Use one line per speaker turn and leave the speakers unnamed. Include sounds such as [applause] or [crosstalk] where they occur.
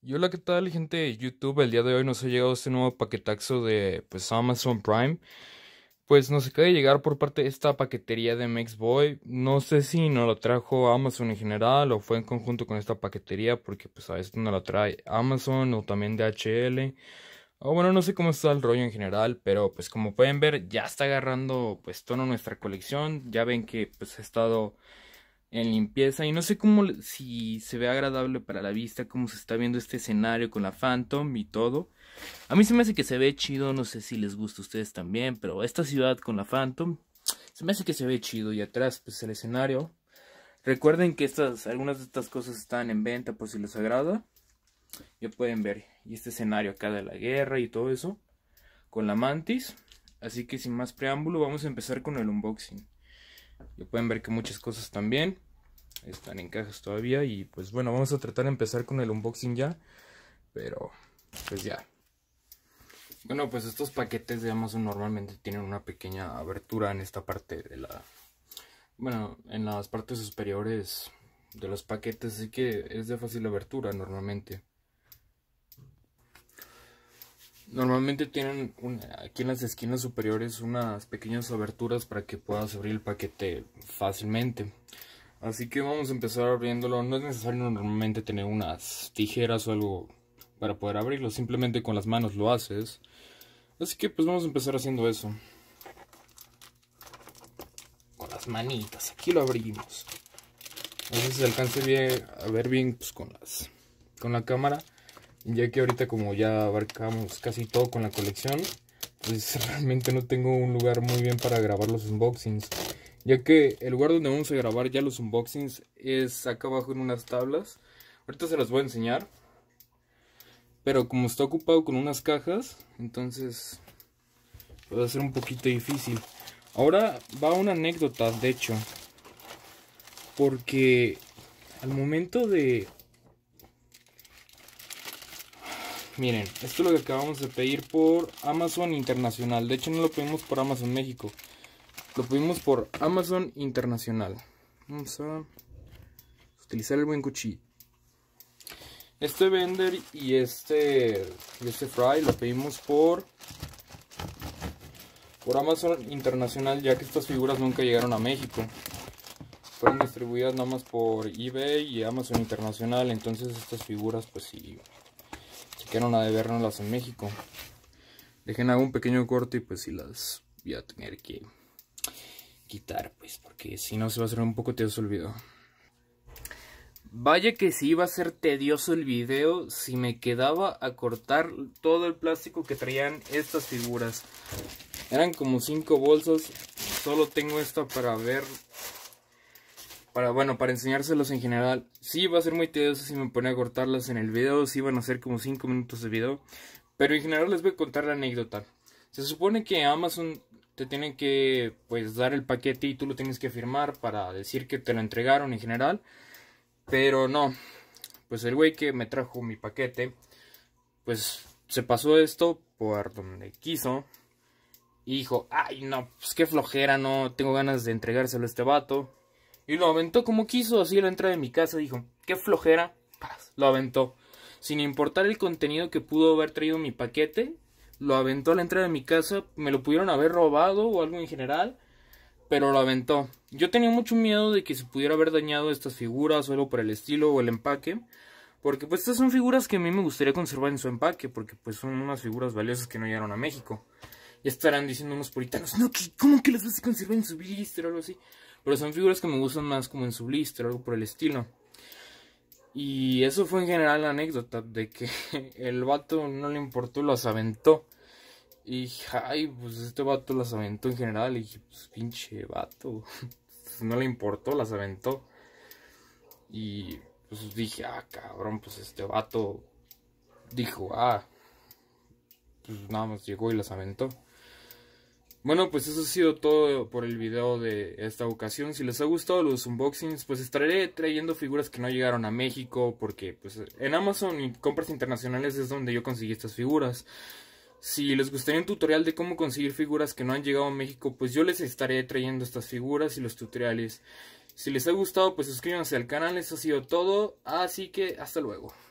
Y hola, ¿qué tal gente de YouTube? El día de hoy nos ha llegado este nuevo paquetaxo de pues, Amazon Prime. Pues nos acaba de llegar por parte de esta paquetería de Boy. No sé si nos lo trajo Amazon en general o fue en conjunto con esta paquetería porque pues a veces no la trae Amazon o también DHL. O bueno, no sé cómo está el rollo en general, pero pues como pueden ver ya está agarrando pues tono nuestra colección. Ya ven que pues ha estado en limpieza y no sé cómo si se ve agradable para la vista cómo se está viendo este escenario con la Phantom y todo. A mí se me hace que se ve chido, no sé si les gusta a ustedes también, pero esta ciudad con la Phantom se me hace que se ve chido y atrás pues el escenario. Recuerden que estas algunas de estas cosas están en venta por si les agrada. Ya pueden ver y este escenario acá de la guerra y todo eso con la mantis. Así que sin más preámbulo vamos a empezar con el unboxing. Ya pueden ver que muchas cosas también están en cajas todavía. Y pues bueno, vamos a tratar de empezar con el unboxing ya. Pero pues ya. Bueno, pues estos paquetes de Amazon normalmente tienen una pequeña abertura en esta parte de la... Bueno, en las partes superiores de los paquetes, así que es de fácil abertura normalmente. Normalmente tienen aquí en las esquinas superiores unas pequeñas aberturas para que puedas abrir el paquete fácilmente. Así que vamos a empezar abriéndolo. No es necesario normalmente tener unas tijeras o algo para poder abrirlo. Simplemente con las manos lo haces. Así que pues vamos a empezar haciendo eso. Con las manitas. Aquí lo abrimos. A ver si se alcance bien, a ver bien pues, con, las, con la cámara ya que ahorita como ya abarcamos casi todo con la colección, pues [laughs] realmente no tengo un lugar muy bien para grabar los unboxings, ya que el lugar donde vamos a grabar ya los unboxings es acá abajo en unas tablas, ahorita se las voy a enseñar, pero como está ocupado con unas cajas, entonces va a ser un poquito difícil. Ahora va una anécdota, de hecho, porque al momento de Miren, esto es lo que acabamos de pedir por Amazon Internacional. De hecho, no lo pedimos por Amazon México. Lo pedimos por Amazon Internacional. Vamos a utilizar el buen cuchillo. Este vender y este, este fry lo pedimos por, por Amazon Internacional, ya que estas figuras nunca llegaron a México fueron distribuidas nada más por eBay y Amazon Internacional, entonces estas figuras pues sí que no de de las en México. Dejen algún pequeño corte y pues si las voy a tener que quitar, pues, porque si no se va a hacer un poco tedioso el video. Vaya que si iba a ser tedioso el video si me quedaba a cortar todo el plástico que traían estas figuras. Eran como 5 bolsas, solo tengo esta para ver bueno, para enseñárselos en general. Sí, va a ser muy tedioso si me pone a cortarlas en el video, sí van a ser como 5 minutos de video. Pero en general les voy a contar la anécdota. Se supone que Amazon te tiene que pues dar el paquete y tú lo tienes que firmar para decir que te lo entregaron en general. Pero no, pues el güey que me trajo mi paquete, pues se pasó esto por donde quiso. Y dijo, ay no, pues qué flojera, no tengo ganas de entregárselo a este vato. Y lo aventó como quiso, así la entrada de mi casa dijo, qué flojera, lo aventó. Sin importar el contenido que pudo haber traído mi paquete, lo aventó a la entrada de mi casa, me lo pudieron haber robado o algo en general, pero lo aventó. Yo tenía mucho miedo de que se pudiera haber dañado estas figuras o algo por el estilo o el empaque, porque pues estas son figuras que a mí me gustaría conservar en su empaque, porque pues son unas figuras valiosas que no llegaron a México ya estarán diciendo unos puritanos, no, ¿cómo que las vas a conservar en su blister o algo así? Pero son figuras que me gustan más como en su blister o algo por el estilo. Y eso fue en general la anécdota de que [laughs] el vato no le importó, las aventó. Y dije, ay, pues este vato las aventó en general. Y dije, pues pinche vato. [laughs] no le importó, las aventó. Y pues dije, ah, cabrón, pues este vato dijo, ah, pues nada más llegó y las aventó. Bueno, pues eso ha sido todo por el video de esta ocasión. Si les ha gustado los unboxings, pues estaré trayendo figuras que no llegaron a México, porque pues en Amazon y compras internacionales es donde yo conseguí estas figuras. Si les gustaría un tutorial de cómo conseguir figuras que no han llegado a México, pues yo les estaré trayendo estas figuras y los tutoriales. Si les ha gustado, pues suscríbanse al canal. Eso ha sido todo, así que hasta luego.